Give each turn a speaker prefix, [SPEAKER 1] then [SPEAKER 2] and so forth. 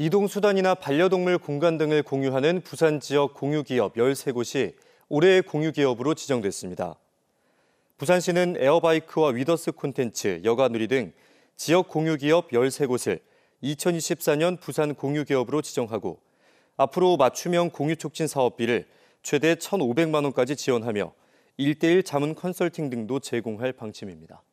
[SPEAKER 1] 이동수단이나 반려동물 공간 등을 공유하는 부산 지역 공유기업 13곳이 올해의 공유기업으로 지정됐습니다. 부산시는 에어바이크와 위더스 콘텐츠, 여가누리 등 지역 공유기업 13곳을 2024년 부산 공유기업으로 지정하고 앞으로 맞춤형 공유촉진 사업비를 최대 1,500만 원까지 지원하며 1대1 자문 컨설팅 등도 제공할 방침입니다.